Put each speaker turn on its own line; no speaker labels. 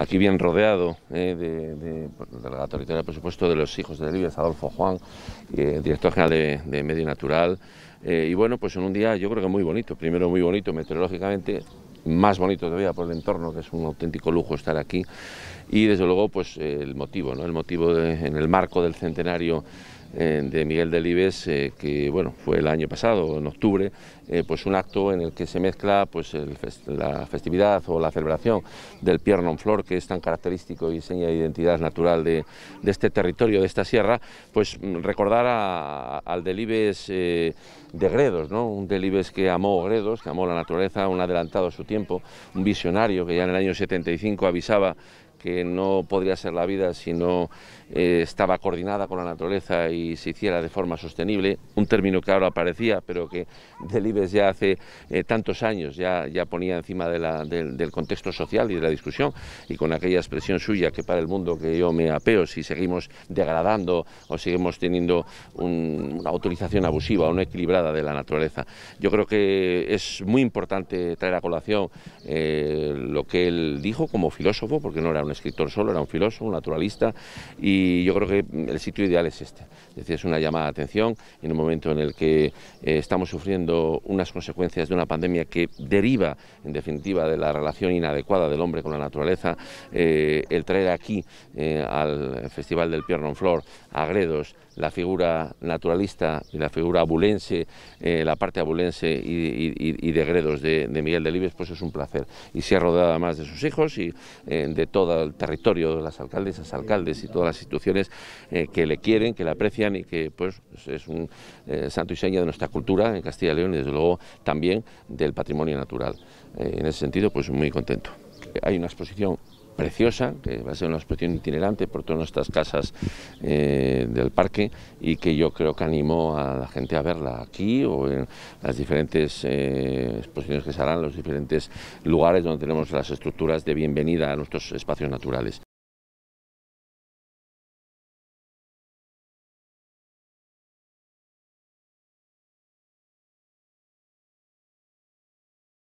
aquí bien rodeado eh, de, la territorial por supuesto... de los hijos de Delibes, Adolfo Juan, eh, director general de, Medio Natural. Eh, y bueno, pues en un día yo creo que muy bonito, primero muy bonito meteorológicamente, más bonito todavía por el entorno, que es un auténtico lujo estar aquí. Y desde luego, pues el motivo, ¿no? El motivo en el marco del centenario eh, de Miguel Delibes, eh, que bueno, fue el año pasado, en octubre, eh, pues un acto en el que se mezcla pues la festividad o la celebración del en Flor, que es tan característico y seña de identidad natural de, de este territorio, de esta sierra, pues mm, recordar al Delibes de Gredos, ¿no? un Delibes que amó Gredos, que amó la naturaleza, un adelantado a su tiempo, un visionario que ya en el año 75 avisaba que no podría ser la vida si no eh, estaba coordinada con la naturaleza y se hiciera de forma sostenible, un término que ahora aparecía, pero que Delibes ya hace eh, tantos años ya, ya ponía encima del, contexto social y de la discusión, y con aquella expresión suya que para el mundo que yo me apeo si seguimos degradando o seguimos teniendo una autorización abusiva o no equilibrada de la naturaleza. Yo creo que es muy importante traer a colación eh, lo que él dijo como filósofo, porque no era un escritor solo, era un filósofo, un naturalista, y yo creo que el sitio ideal es este. Es decir, es una llamada de atención en un momento en el que eh, estamos sufriendo unas consecuencias de una pandemia que deriva, en definitiva, de la relación inadecuada del hombre con la naturaleza. Eh, el traer aquí eh, al Festival del en Flor, a Gredos, la figura naturalista y la figura abulense, la parte abulense y, de Gredos de, Miguel de Libes, pues es un placer. Y se ha rodeado además de sus hijos y de todas al territorio, las alcaldes las alcaldes y todas las instituciones eh, que le quieren, que le aprecian y que pues es un eh, santo y seña de nuestra cultura en Castilla y León y desde luego también del patrimonio natural. Eh, en ese sentido, pues muy contento. Hay una exposición preciosa, que va a ser una exposición itinerante por todas nuestras casas eh, del parque y que yo creo que animó a la gente a verla aquí o en las diferentes eh, exposiciones que se harán, los diferentes lugares donde tenemos las estructuras de bienvenida a nuestros espacios naturales.